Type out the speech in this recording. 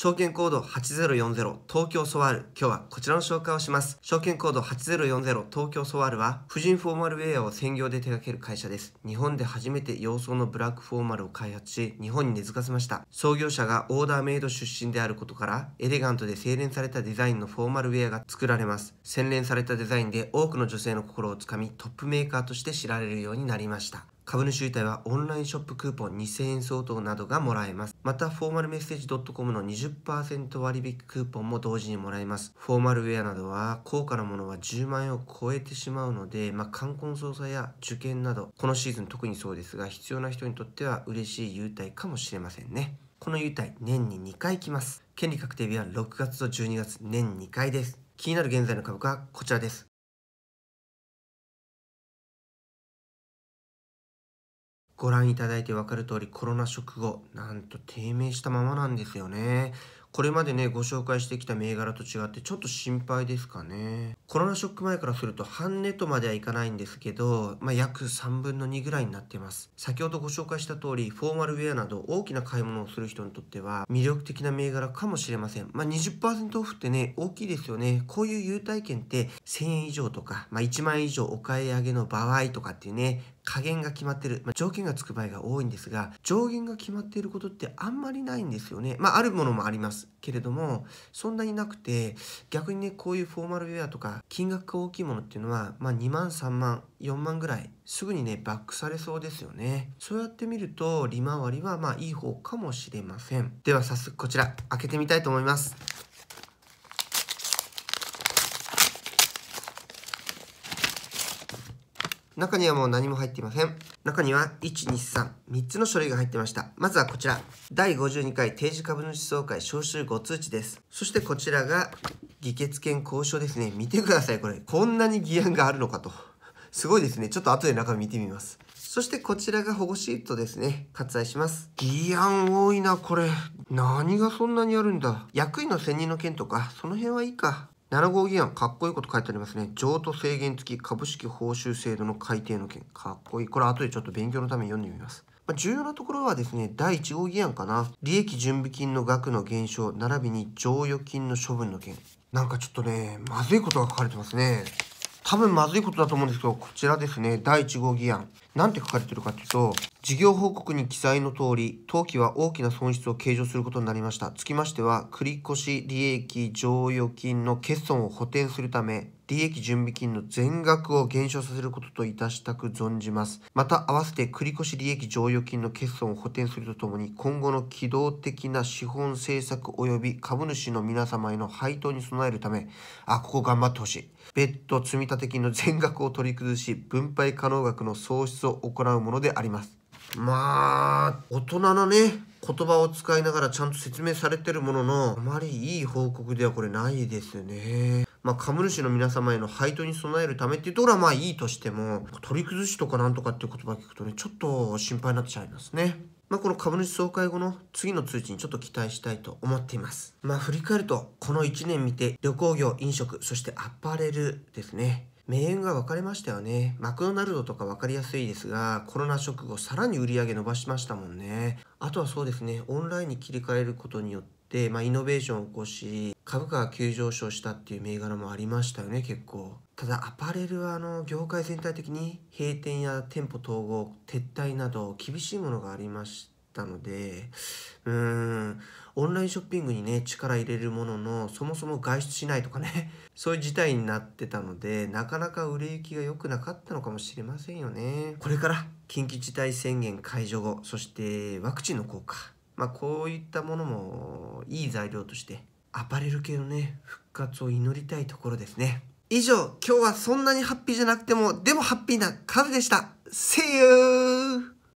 証券コード8040東京ソワール。今日はこちらの紹介をします。証券コード8040東京ソワールは、婦人フォーマルウェアを専業で手掛ける会社です。日本で初めて洋装のブラックフォーマルを開発し、日本に根付かせました。創業者がオーダーメイド出身であることから、エレガントで精錬されたデザインのフォーマルウェアが作られます。洗練されたデザインで多くの女性の心をつかみ、トップメーカーとして知られるようになりました。株主優待はオンラインショップクーポン2000円相当などがもらえます。また、フォーマルメッセージ .com の20%割引クーポンも同時にもらえます。フォーマルウェアなどは高価なものは10万円を超えてしまうので、まあ、冠婚葬祭や受験など、このシーズン特にそうですが、必要な人にとっては嬉しい優待かもしれませんね。この優待、年に2回来ます。権利確定日は6月と12月、年2回です。気になる現在の株価はこちらです。ご覧いただいて分かる通りコロナ食後なんと低迷したままなんですよねこれまでね、ご紹介してきた銘柄と違ってちょっと心配ですかね。コロナショック前からすると半値とまではいかないんですけど、まあ、約3分の2ぐらいになってます。先ほどご紹介した通り、フォーマルウェアなど大きな買い物をする人にとっては魅力的な銘柄かもしれません。まあ、20%オフってね、大きいですよね。こういう優待券って1000円以上とか、まあ、1万円以上お買い上げの場合とかっていうね、加減が決まってる、まあ、条件がつく場合が多いんですが、上限が決まっていることってあんまりないんですよね。まあ、あるものもあります。けれどもそんなになくて逆にねこういうフォーマルウェアとか金額が大きいものっていうのは、まあ、2万3万4万ぐらいすぐにねバックされそうですよねそうやってみると利回りはまあいい方かもしれませんでは早速こちら開けてみたいと思います中にはもう何も入っていません。中には、1、2、3、3つの書類が入ってました。まずはこちら。第52回定時株主総会招集後通知です。そしてこちらが、議決権交渉ですね。見てください、これ。こんなに議案があるのかと。すごいですね。ちょっと後で中身見てみます。そしてこちらが保護シートですね。割愛します。議案多いな、これ。何がそんなにあるんだ。役員の選任の件とか、その辺はいいか。7号議案、かっこいいこと書いてありますね。譲渡制限付き株式報酬制度の改定の件。かっこいい。これ後でちょっと勉強のために読んでみます。まあ、重要なところはですね、第1号議案かな。利益準備金の額の減少、並びに剰余金の処分の件。なんかちょっとね、まずいことが書かれてますね。多分まずいことだと思うんですけど、こちらですね、第1号議案。なんて書かれてるかっていうと、事業報告に記載の通り、当期は大きな損失を計上することになりました。つきましては、繰越利益剰余金の欠損を補填するため、利益準備金の全額を減少させることといたしたく存じます。また、合わせて繰越利益剰余金の欠損を補填するとともに、今後の機動的な資本政策及び株主の皆様への配当に備えるため、あ、ここ頑張ってほしい。別途積立金の全額を取り崩し、分配可能額の創出を行うものであります。まあ、大人のね、言葉を使いながらちゃんと説明されてるもののあまりいい報告ではこれないですねまあ、株主の皆様への配当に備えるためっていうところはまあいいとしても、取り崩しとかなんとかっていう言葉聞くとね、ちょっと心配になっちゃいますね。まあ、この株主総会後の次の通知にちょっと期待したいと思っています。まあ、振り返ると、この1年見て、旅行業、飲食、そしてアパレルですね。命運が分かれましたよね。マクドナルドとか分かりやすいですが、コロナ直後さらに売り上げ伸ばしましたもんね。あとはそうですね、オンラインに切り替えることによって、まあ、イノベーションを起こし、株価が急上昇したっていう銘柄もありましたよね、結構。ただ、アパレルはあの、業界全体的に閉店や店舗統合、撤退など厳しいものがありまして、ったので、うーん、オンラインショッピングにね、力入れるものの、そもそも外出しないとかね、そういう事態になってたので、なかなか売れ行きが良くなかったのかもしれませんよね。これから緊急事態宣言解除後、そしてワクチンの効果、まあ、こういったものもいい材料として、アパレル系のね、復活を祈りたいところですね。以上、今日はそんなにハッピーじゃなくても、でもハッピーなカズでした。See you!